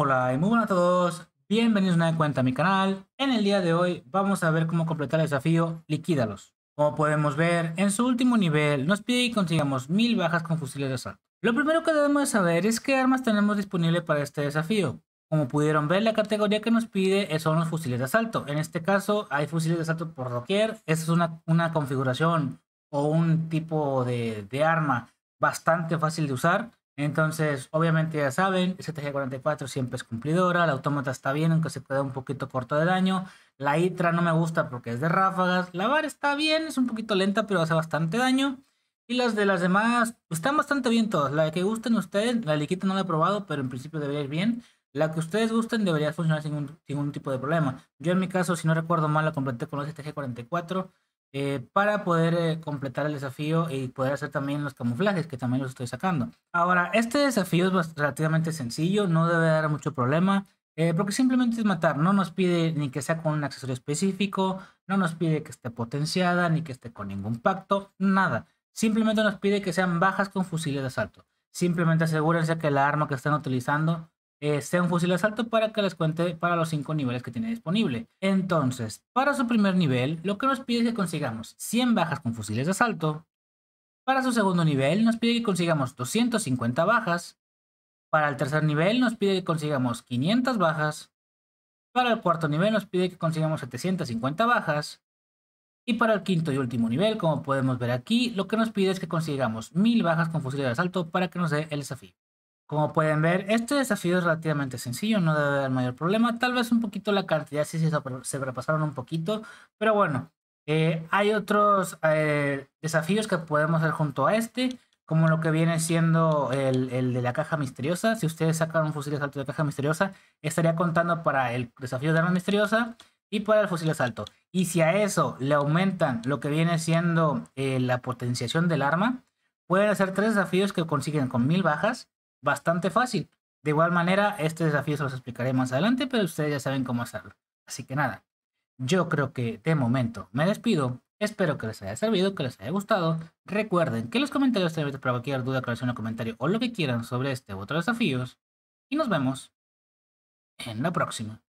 Hola y muy buenas a todos, bienvenidos una vez cuenta a mi canal. En el día de hoy vamos a ver cómo completar el desafío Liquídalos. Como podemos ver, en su último nivel nos pide que consigamos mil bajas con fusiles de asalto. Lo primero que debemos saber es qué armas tenemos disponibles para este desafío. Como pudieron ver, la categoría que nos pide son los fusiles de asalto. En este caso hay fusiles de asalto por doquier. esa es una, configuración o un tipo de, de arma bastante fácil de usar entonces, obviamente ya saben, STG44 siempre es cumplidora, la autómata está bien, aunque se queda un poquito corto de daño. La Itra no me gusta porque es de ráfagas. La VAR está bien, es un poquito lenta, pero hace bastante daño. Y las de las demás están bastante bien todas. La que gusten ustedes, la Liquita no la he probado, pero en principio debería ir bien. La que ustedes gusten debería funcionar sin ningún tipo de problema. Yo en mi caso, si no recuerdo mal, la completé con la STG44. Eh, para poder eh, completar el desafío y poder hacer también los camuflajes que también los estoy sacando. Ahora, este desafío es relativamente sencillo, no debe dar mucho problema. Eh, porque simplemente es matar, no nos pide ni que sea con un accesorio específico, no nos pide que esté potenciada, ni que esté con ningún pacto, nada. Simplemente nos pide que sean bajas con fusiles de asalto. Simplemente asegúrense que la arma que están utilizando eh, sea un fusil de asalto para que les cuente para los 5 niveles que tiene disponible. Entonces, para su primer nivel, lo que nos pide es que consigamos 100 bajas con fusiles de asalto. Para su segundo nivel, nos pide que consigamos 250 bajas. Para el tercer nivel, nos pide que consigamos 500 bajas. Para el cuarto nivel, nos pide que consigamos 750 bajas. Y para el quinto y último nivel, como podemos ver aquí, lo que nos pide es que consigamos 1000 bajas con fusiles de asalto para que nos dé el desafío. Como pueden ver, este desafío es relativamente sencillo, no debe haber mayor problema. Tal vez un poquito la cantidad sí se sobrepasaron un poquito, pero bueno, eh, hay otros eh, desafíos que podemos hacer junto a este, como lo que viene siendo el, de la caja misteriosa. Si ustedes sacan un fusil de salto de caja misteriosa, estaría contando para el desafío de arma misteriosa y para el fusil de asalto. Y si a eso le aumentan lo que viene siendo eh, la potenciación del arma, pueden hacer tres desafíos que consiguen con mil bajas bastante fácil. De igual manera, este desafío se los explicaré más adelante, pero ustedes ya saben cómo hacerlo. Así que nada, yo creo que de momento me despido. Espero que les haya servido, que les haya gustado. Recuerden que los comentarios están abiertos para cualquier duda, aclaración o comentario o lo que quieran sobre este u otros desafíos. Y nos vemos en la próxima.